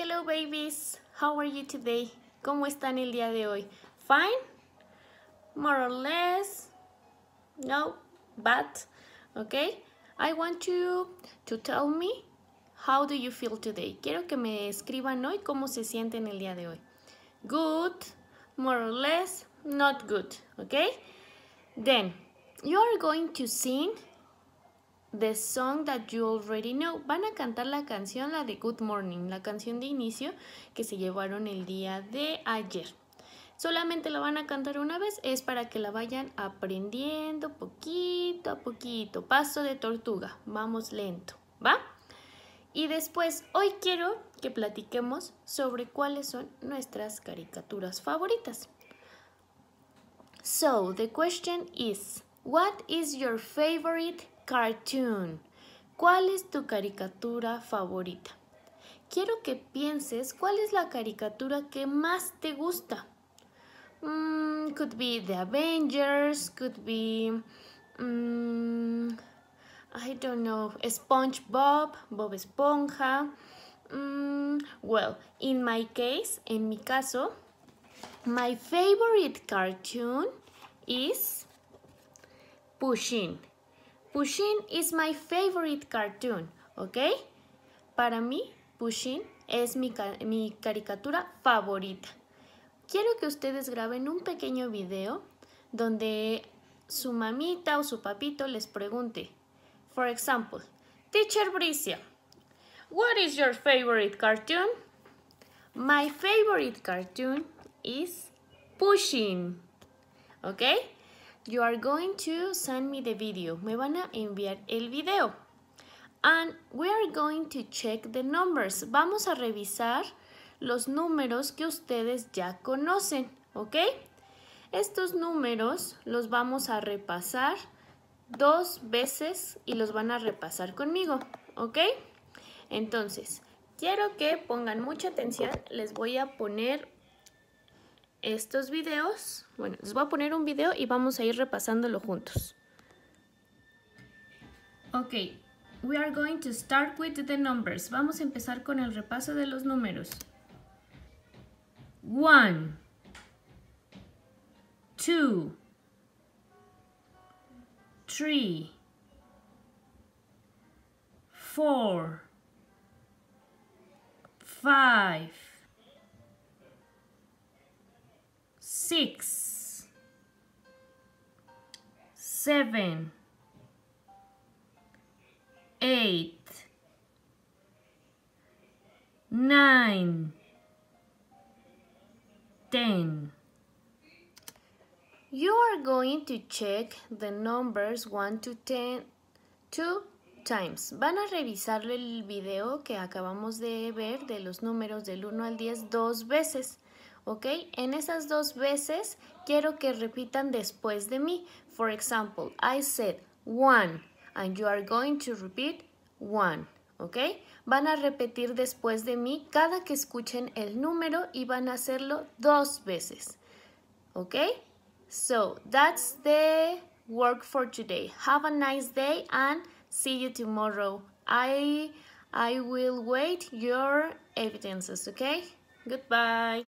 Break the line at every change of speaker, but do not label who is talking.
Hello babies, how are you today? ¿Cómo están el día de hoy? Fine? More or less? No, but okay. I want you to tell me how do you feel today. Quiero que me escriban hoy cómo se sienten el día de hoy. Good, more or less, not good, okay? Then you are going to sing The Song That You Already Know. Van a cantar la canción, la de Good Morning, la canción de inicio que se llevaron el día de ayer. Solamente la van a cantar una vez, es para que la vayan aprendiendo poquito a poquito. Paso de tortuga, vamos lento, ¿va? Y después, hoy quiero que platiquemos sobre cuáles son nuestras caricaturas favoritas. So, the question is, what is your favorite cartoon. ¿Cuál es tu caricatura favorita? Quiero que pienses cuál es la caricatura que más te gusta. Mm, could be The Avengers, could be... Mm, I don't know, SpongeBob, Bob Esponja. Mm, well, in my case, en mi caso, my favorite cartoon is Pushing. Pushing is my favorite cartoon, ¿ok? Para mí, pushing es mi, caricatura favorita. Quiero que ustedes graben un pequeño video donde su mamita o su papito les pregunte. For example, Teacher Bricia, what is your favorite cartoon? My favorite cartoon is Pushing. ¿Ok? You are going to send me the video. Me van a enviar el video. And we are going to check the numbers. Vamos a revisar los números que ustedes ya conocen, ¿ok? Estos números los vamos a repasar dos veces y los van a repasar conmigo, ¿ok? Entonces, quiero que pongan mucha atención. Les voy a poner estos videos. Bueno, les voy a poner un video y vamos a ir repasándolo juntos. Ok, we are going to start with the numbers. Vamos a empezar con el repaso de los números. One. Two. Three. Four. Five. 6, 7, 8, 9, 10 You are going to check the numbers 1 to 10 two times. Van a revisar el video que acabamos de ver de los números del 1 al 10 dos veces. ¿ok? En esas dos veces quiero que repitan después de mí. For example, I said one and you are going to repeat one, ¿ok? Van a repetir después de mí cada que escuchen el número y van a hacerlo dos veces, ¿ok? So, that's the work for today. Have a nice day and see you tomorrow. I, I will wait your evidences, okay? Goodbye.